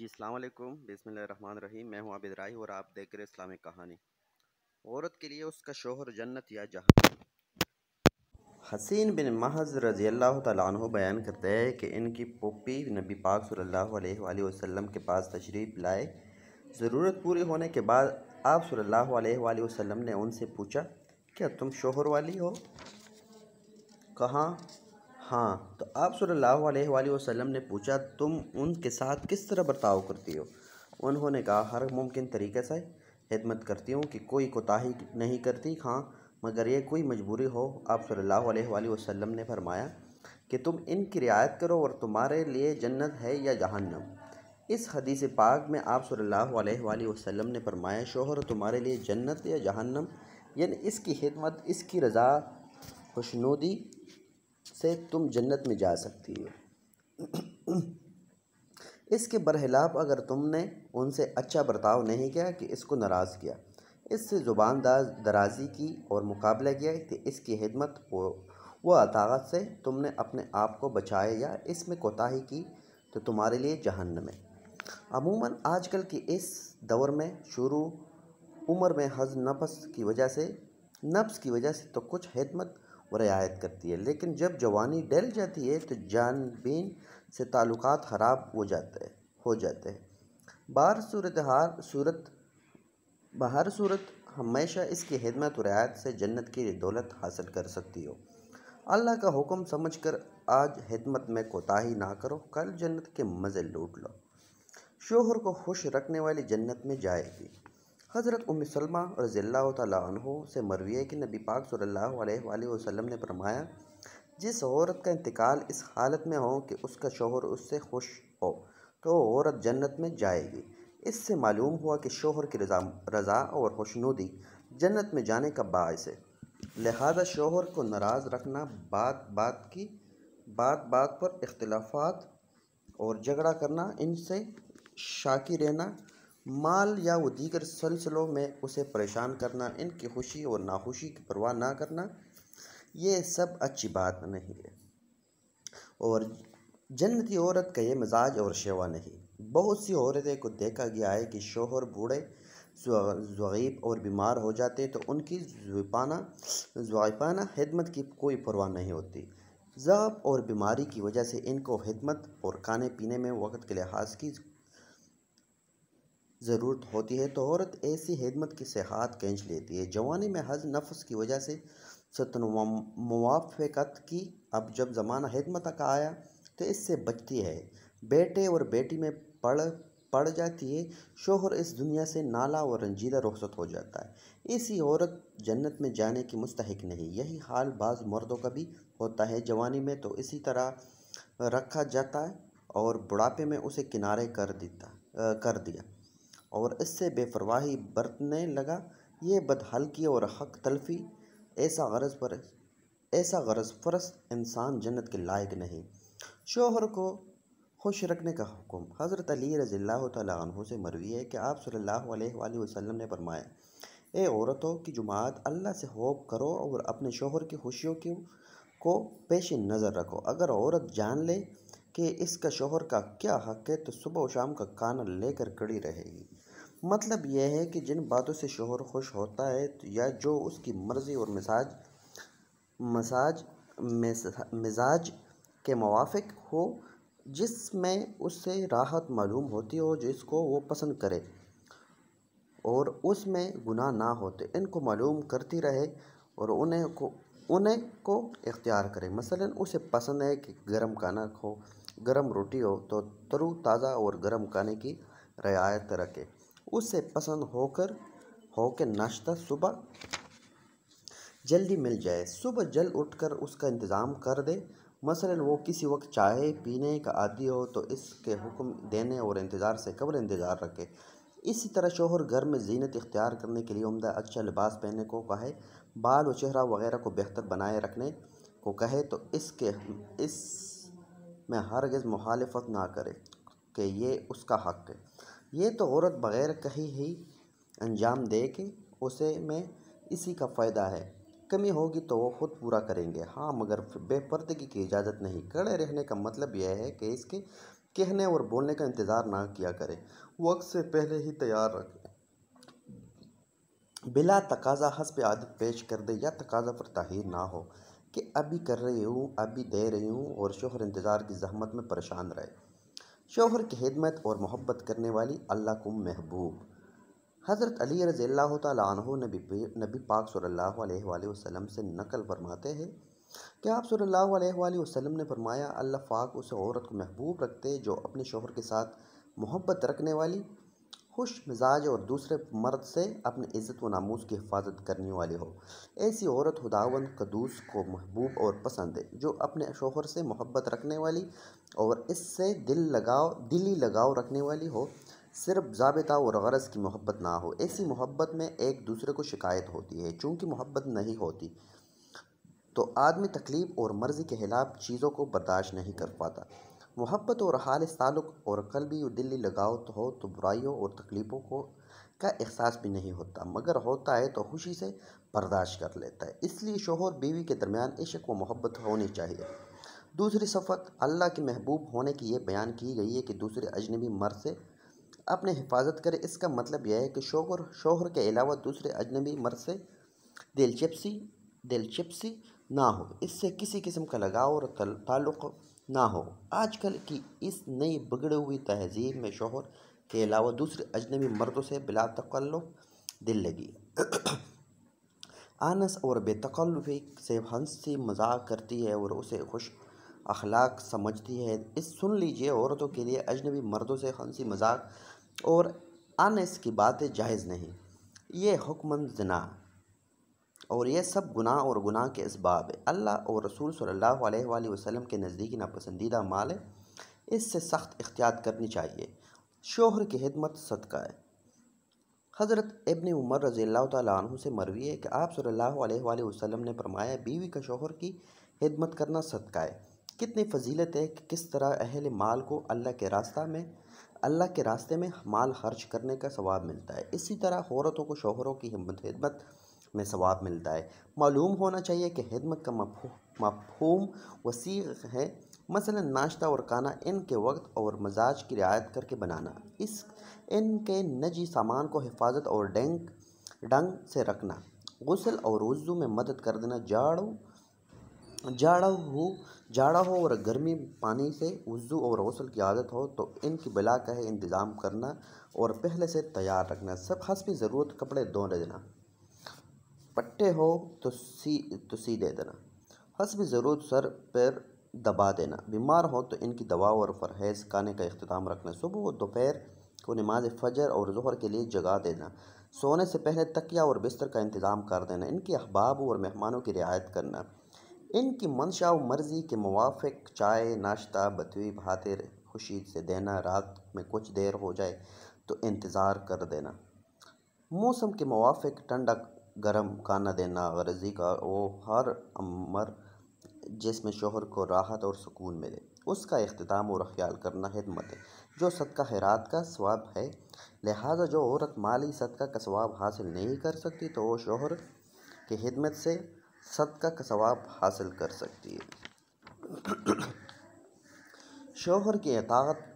जी अल्लाम बिसमान रही मैं हूँ आबिद राय और आप देख रहे इस्लामिक कहानी औरत के लिए उसका शोहर जन्नत या जहाँ हसीन बिन महज रज़ी अल्लाह तु बयान करते हैं कि इनकी पोपी नबी पाक सल्लल्लाहु अलैहि वसल्लम के पास तशरीफ़ लाए ज़रूरत पूरी होने के बाद आप सल्लल्लाहु अलैहि वसल्लम ने उनसे पूछा क्या तुम शोहर वाली हो कहाँ हाँ तो आप सल्ला वसल्लम ने पूछा तुम उनके साथ किस तरह बर्ताव करती हो उन्होंने कहा हर मुमकिन तरीके से खिदमत करती हूँ कि कोई कोताही नहीं करती हाँ मगर ये कोई मजबूरी हो आप सल्ला वसम ने फरमाया कि तुम इनकी रियायत करो और तुम्हारे लिए जन्नत है या जहन्नम इस हदीस पाक में आप सल्ला वसम ने फरमाया शोहर तुम्हारे लिए जन्नत या जहन्नम यानी इसकी खिदमत इसकी रज़ा खुशनुदी से तुम जन्नत में जा सकती हो इसके बरहिलाफ अगर तुमने उनसे अच्छा बर्ताव नहीं किया कि इसको नाराज़ किया इससे ज़ुबान दराजी की और मुकाबला किया कि इसकी हिदमत हो व अतागत से तुमने अपने आप को बचाया या इसमें कोताही की तो तुम्हारे लिए जहन्नम है अमूमन आजकल के इस दौर में शुरू उम्र में हज नफस की वजह से नफ्स की वजह से तो कुछ हिदमत वो रियायत करती है लेकिन जब जवानी डल जाती है तो जानबीन से ताल्लुक ख़राब हो जाते हैं हो जाते हैं बाहर सूरत हार सूरत बाहर सूरत हमेशा इसकी खिदमत और रियायत से जन्नत की दौलत हासिल कर सकती हो अल्लाह का हुक्म समझ कर आज खिदमत में कोताही ना करो कल जन्नत के मज़े लूट लो शोहर को खुश रखने वाली जन्नत में जाएगी हज़रत उम सलमा रज़ील्ला तु से मरवी है कि नबी पाक सल्ला वसम ने फरमाया जिस औरत का इंतकाल इस हालत में हो कि उसका शोहर उससे खुश हो तो औरत जन्नत में जाएगी इससे मालूम हुआ कि शोहर की रजा रज़ा और खुशनुदी जन्नत में जाने का बायस है लिहाजा शोहर को नाराज़ रखना बात बात की बात बात पर इख्तलाफात और झगड़ा करना इनसे शाकी रहना माल या वो दीगर सिलसिलों में उसे परेशान करना इनकी खुशी और नाखुशी की परवाह ना करना ये सब अच्छी बात नहीं है और जन्नती औरत का ये मिजाज और शेवा नहीं बहुत सी औरतें को देखा गया है कि शोहर बूढ़े जगीब और बीमार हो जाते तो उनकी जुबाना जुबाना खिदमत की कोई परवाह नहीं होती ज़ाब और बीमारी की वजह से इनको खिदमत और खाने पीने में वक्त के लिहाज की ज़रूरत होती है तो औरत ऐसी हिदमत की सेहत खींच लेती है जवानी में हज नफ्स की वजह से सतन मुआफ़त की अब जब ज़माना हिदमत का आया तो इससे बचती है बेटे और बेटी में पढ़ पड़ जाती है शोहर इस दुनिया से नाला और रंजीदा रुखसत हो जाता है इसी औरत जन्नत में जाने की मुस्तक नहीं यही हाल बाज़ मर्दों का भी होता है जवानी में तो इसी तरह रखा जाता है और बुढ़ापे में उसे किनारे कर देता कर दिया और इससे बेपरवाही बरतने लगा ये बदहल्की और हक तलफी ऐसा गरज पर ऐसा गरज फरस इंसान जन्नत के लायक नहीं शोहर को खुश रखने का हुक्म हज़रत अली रज़ील्ला से मरवी है कि आप सल्लल्लाहु अलैहि वसल्लम ने फरमाया ए औरतों की जुमात अल्लाह से होप करो और अपने शोहर की खुशियों की को पेश नज़र रखो अगर औरत जान ले कि इसका शोहर का क्या हक है तो सुबह शाम का काना लेकर कड़ी रहेगी मतलब यह है कि जिन बातों से शोहर खुश होता है तो या जो उसकी मर्ज़ी और मिजाज मसाज मिजाज के मुआफ़ हो जिसमें उससे राहत मालूम होती हो जिसको वो पसंद करे और उसमें गुनाह ना होते इनको मालूम करती रहे और उन्हें को उन्हें को इख्तियार करें मसलन उसे पसंद है कि गर्म खाना हो गर्म रोटी हो तो तरु ताज़ा और गर्म खाने की रियायत रखे उसे पसंद होकर होकर नाश्ता सुबह जल्दी मिल जाए सुबह जल्द उठकर उसका इंतज़ाम कर दे मसलन वो किसी वक्त चाय पीने का आदि हो तो इसके हुक्म देने और इंतज़ार से कब्र इंतज़ार रखे इसी तरह शोहर घर में जीनत इख्तियार करने के लिए उमदा अच्छा लिबास पहनने को कहे बाल और चेहरा वगैरह को बेहतर बनाए रखने को कहे तो इसके इस में हरगज़ मुखालफत ना करे कि ये उसका हक है ये तो औरत बग़ैर कहीं ही अंजाम दे के उसे में इसी का फ़ायदा है कमी होगी तो वो खुद पूरा करेंगे हाँ मगर बेपर्दगी की इजाज़त नहीं कड़े रहने का मतलब यह है कि इसके कहने और बोलने का इंतज़ार ना किया करें वक्त से पहले ही तैयार रखें बिला तकाजा हंस आदत पेश कर दे या तकाजा पर ताहिर ना हो कि अभी कर रही हूँ अभी दे रही हूँ और शोहर इंतज़ार की जहमत में परेशान रहे शोहर की खिदमत और मोहब्बत करने वाली अल्लाह को महबूब हज़रत अली रज़ी तु नबी नबी पाक सल्ला वसम से नकल फरमाते हैं क्या आप सल्ला वसम ने फरमाया अल्लाह पाक उस औरत को महबूब रखते जो अपने शोहर के साथ मोहब्बत रखने वाली खुश मिजाज और दूसरे मर्द से अपने इज़्ज़त व नामूस की हिफाजत करने वाली हो ऐसी औरत खुदावंद कदूस को महबूब और पसंद है जो अपने शोहर से मोहब्बत रखने वाली और इससे दिल लगाव दिली लगाव रखने वाली हो सिर्फ जाबता और गरज की मोहब्बत ना हो ऐसी मोहब्बत में एक दूसरे को शिकायत होती है चूँकि मोहब्बत नहीं होती तो आदमी तकलीफ़ और मर्ज़ी के खिलाफ चीज़ों को बर्दाश्त नहीं कर पाता मोहब्बत और हाल ताल्लुक़ और कलबी और दिल्ली लगाव तो हो तो बुराइयों और तकलीफ़ों को का एहसास भी नहीं होता मगर होता है तो खुशी से बर्दाश्त कर लेता है इसलिए शोहर बीवी के दरमियान इशक व मोहब्बत होनी चाहिए दूसरी सफ़त अल्लाह के महबूब होने की यह बयान की गई है कि दूसरे अजनबी मर से अपने हिफाजत करें इसका मतलब यह है कि शोहर शोहर के अलावा दूसरे अजनबी मर से दिलचपसी दिलचपसी ना हो इससे किसी किस्म का लगाव और ताल्लुक़ ना हो आजकल की इस नई बिगड़ी हुई तहजीब में शोहर के अलावा दूसरे अजनबी मर्दों से बिला तकल्लु दिल लगी आनस और बेतकल्लुफ़ी से हंसी मजाक करती है और उसे खुश अखलाक समझती है इस सुन लीजिए औरतों के लिए अजनबी मर्दों से हंसी मजाक और आनस की बातें जायज़ नहीं ये हुक्मन जना और यह सब गुनाह और गुनाह के इसबाब है अल्लाह और रसूल सल्लल्लाहु अलैहि वसल्लम के नज़दीकी नापसंदीदा माल है इससे सख्त इख्तियात करनी चाहिए शोहर की खिदमत सदका है हज़रत इबन उमर रज़ी अल्लाह से मरवी है कि आप सल्लल्लाहु अलैहि वसल्लम ने फरमाया बीवी का शोहर की खिदमत करना सदका है कितनी फजीलत है कि किस तरह अहल माल को अल्लाह के रास्ता में अल्लाह के रास्ते में माल खर्च करने का सवाब मिलता है इसी तरह औरतों को शोहरों की हिम्मत खिदमत में सवाब मिलता है मालूम होना चाहिए कि खिदमत का मफहूम वसी है मसला नाश्ता और खाना इनके वक्त और मजाज की रियायत करके बनाना इस इनके नजी सामान को हिफाजत और डेंग डंग से रखना गसल और वज़ू में मदद कर देना जाड़ों जाड़ा हो जाड़ा हो और गर्मी पानी से वज़ू और गसल की आदत हो तो इनकी बिला का इंतज़ाम करना और पहले से तैयार रखना सब हंस ज़रूरत कपड़े धो देना पट्टे हो तो सी तो सी दे देना हसब ज़रूरत सर पर दबा देना बीमार हो तो इनकी दवा और फरहेज खाने का अख्ताम रखना सुबह और दोपहर को नमाज फजर और जहर के लिए जगा देना सोने से पहले तकिया और बिस्तर का इंतज़ाम कर देना इनके अहबाब और मेहमानों की रियायत करना इनकी मंशा व मर्ज़ी के मुवाफ़ चाय नाश्ता बतवी भातिर खुशी से देना रात में कुछ देर हो जाए तो इंतज़ार कर देना मौसम के मुवाफिक ठंडक गर्म खाना देना गर्जी का वो हर अमर जिसमें शोहर को राहत और सुकून मिले उसका अख्ताम और ख्याल करना खिदमत है जो सदका हैरात का स्वाब है लिहाजा जो औरत माली सदका का स्वाब हासिल नहीं कर सकती तो वो शोहर की खिदमत से सदका का स्वाब हासिल कर सकती है शोहर की अतात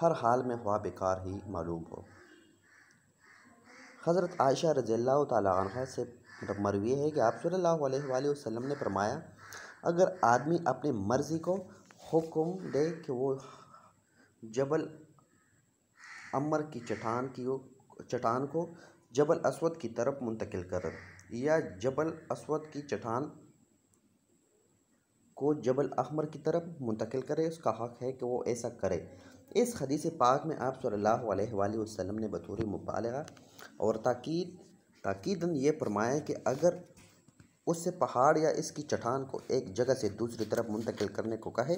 हर हाल में हुआ बेकार ही मालूम हो हज़रत आयशा रज़ील तह से मतलब मरवी है कि आप सल्ला वसम ने फरमाया अगर आदमी अपनी मर्ज़ी को हुक्म दे कि वो जबल अमर की चटान की चटान को जबल असवद की तरफ मुंतकिल कर या जबल असवद की चटान को जबल अहमर की तरफ मुंतकिल करे उसका हक है कि वो ऐसा करे इस हदीस पाक में आप सल्लल्लाहु अलैहि वसल्लम ने बतौर मुबालगा और ताकीद ताकीदन ये फरमाया कि अगर उससे पहाड़ या इसकी चट्टान को एक जगह से दूसरी तरफ मुंतकिल करने को कहे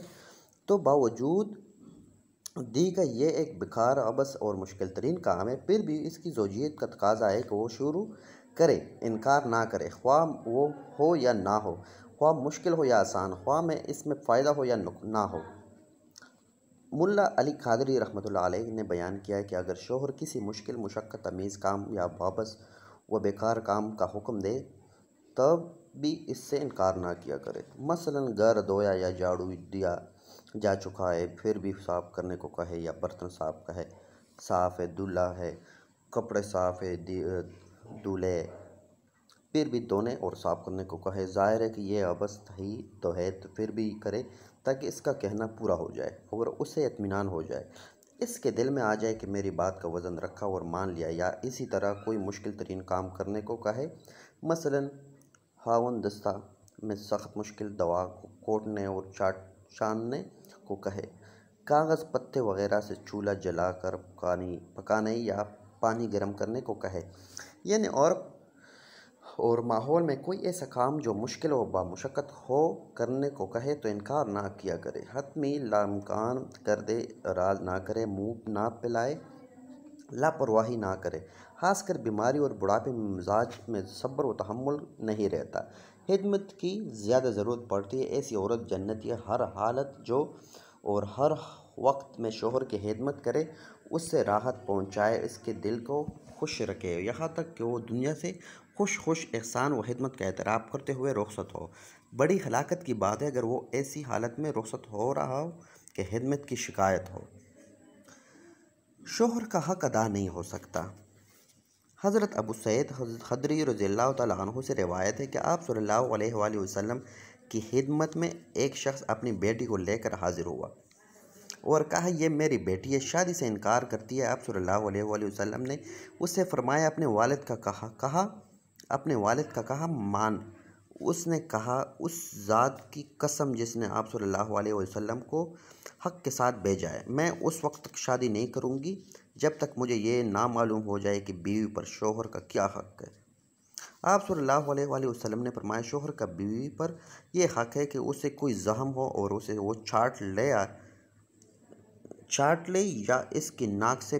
तो बावजूद दी का ये एक बिखार अबस और मुश्किल तरीन काम है फिर भी इसकी जोजियत का तकाजा है कि वो शुरू करे इनकार ना करे ख्वा वो हो या ना हो ख्वाह मुश्किल हो या आसान ख्वा में इसमें फ़ायदा हो या ना हो मुल्ला अली खादरी रहमत ने बयान किया है कि अगर शोहर किसी मुश्किल मुशक्क़ तमीज़ काम या वापस व बेकार काम का हुक्म दे तब भी इससे इनकार ना किया करे मसलन घर धोया या झाड़ू दिया जा चुका है फिर भी साफ़ करने को कहे या बर्तन साफ कहे साफ़ है दूल्हा है कपड़े साफ़ है दूल्हे फिर भी धोने और साफ करने को कहे जाहिर है कि यह अवस्था ही तो है तो फिर भी करे ताकि इसका कहना पूरा हो जाए और उसे इतमान हो जाए इसके दिल में आ जाए कि मेरी बात का वज़न रखा और मान लिया या इसी तरह कोई मुश्किल तरीन काम करने को कहे मसलन हावन दस्ता में सख्त मुश्किल दवा को कोटने और चाट छानने को कहे कागज़ पत्ते वगैरह से चूल्हा जला कर पकाने या पानी गर्म करने को कहे यानी और और माहौल में कोई ऐसा काम जो मुश्किल व बामशक्क़त हो करने को कहे तो इनकार ना किया करे हतमी लामकान कर दे राज ना करे मुँह ना पिलाए लापरवाही ना करे खासकर बीमारी और बुढ़ापे में मिजाज में सब्र व तहमुल नहीं रहता हिदमत की ज़्यादा ज़रूरत पड़ती है ऐसी औरत जन्नत है हर हालत जो और हर वक्त में शोहर की हिदमत करे उससे राहत पहुँचाए इसके दिल को खुश रखे यहाँ तक कि वो दुनिया से खुश खुश एहसान व खिदमत का एतराब करते हुए रुखसत हो बड़ी हलाकत की बात है अगर वो ऐसी हालत में रुखसत हो रहा हो कि खिदमत की शिकायत हो शोहर का हक अदा नहीं हो सकता हज़रत अबू सैद खदरी रज़ील्ला तु से रिवायत है कि आप सल्ला वसम की खिदमत में एक शख्स अपनी बेटी को लेकर हाजिर हुआ और कहा यह मेरी बेटी है शादी से इनकार करती है आप सल्ला वसम ने उससे फ़रमाया अपने वालद का कहा कहा अपने वालिद का कहा मान उसने कहा उस ज़ात की कसम जिसने आप सल्लल्लाहु अलैहि वसल्लम को हक के साथ भेजा है मैं उस वक्त तक शादी नहीं करूँगी जब तक मुझे ये ना मालूम हो जाए कि बीवी पर शोहर का क्या हक है आप सल्लल्लाहु अलैहि वसल्लम ने फरमाया शोहर का बीवी पर यह हक है कि उसे कोई जहम हो और उसे वो छाट ले चाट छाट ले या इसकी नाक से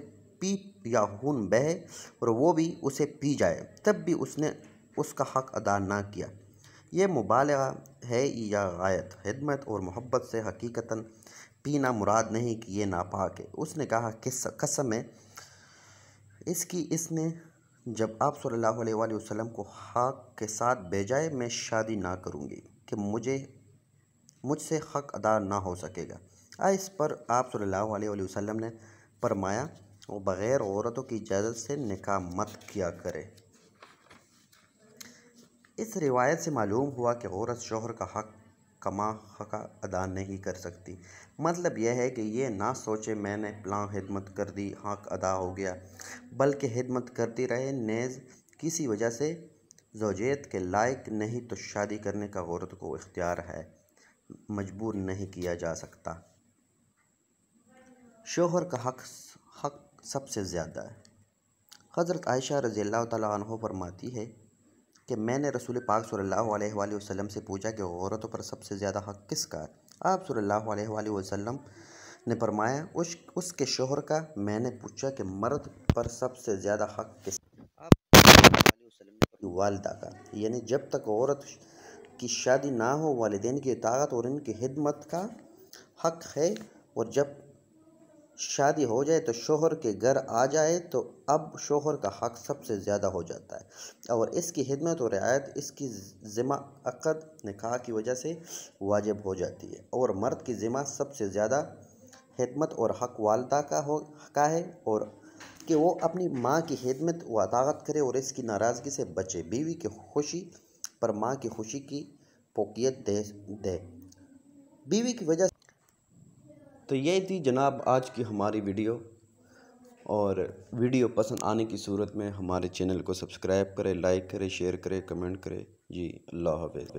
पी या खून बहे और वो भी उसे पी जाए तब भी उसने उसका हक अदा ना किया ये मुबालगा है या गायत खिदमत और मोहब्बत से हकीकता पीना मुराद नहीं कि ये नापाक है उसने कहा किस कसम है इसकी इसने जब आप सल्लल्लाहु अलैहि वसल्लम को हक के साथ भेजाए मैं शादी ना करूँगी कि मुझे मुझसे हक अदा ना हो सकेगा आ इस पर आप सल्लल्लाहु अलैहि वसल्लम ने फरमाया वो बग़ैर औरतों की इजाज़त से निकाह मत किया करे इस रिवायत से मालूम हुआ कि औरत शोहर का हक कमा हक अदा नहीं कर सकती मतलब यह है कि ये ना सोचे मैंने प्लान खिदमत कर दी हक अदा हो गया बल्कि खिदमत करती रहे नेज किसी वजह से जोजेत के लायक नहीं तो शादी करने का औरत को इख्तियार है मजबूर नहीं किया जा सकता शोहर का हक हक सबसे ज़्यादा है हज़रत आयशा रज़ी अल्लाह तह फरमाती है कि मैंने रसूल पाक सल्लल्लाहु अलैहि वसल्लम से पूछा कि औरतों पर सबसे ज़्यादा हक किसका है आप सल्लल्लाहु अलैहि वसल्लम ने फरमाया उस उसके शोहर का मैंने पूछा कि मर्द पर सबसे ज़्यादा हक किस आप वालदा का यानी जब तक औरत की शादी ना हो वालदेन की इताअत और इनकी खिदमत का हक है और जब शादी हो जाए तो शोहर के घर आ जाए तो अब शोहर का हक सबसे ज़्यादा हो जाता है और इसकी हिदमत और रियायत इसकी ज़िम्मा अकद निकाह की वजह से वाजिब हो जाती है और मर्द की ज़िम्मा सबसे ज़्यादा हिदमत और हक वालदा का हो का है और कि वो अपनी माँ की हिदमत व अदावत करे और इसकी नाराज़गी से बचे बीवी की खुशी पर माँ की खुशी की पोकियत दे दे बीवी की वजह तो ये थी जनाब आज की हमारी वीडियो और वीडियो पसंद आने की सूरत में हमारे चैनल को सब्सक्राइब करें लाइक करें शेयर करें कमेंट करें जी अल्लाह हाफ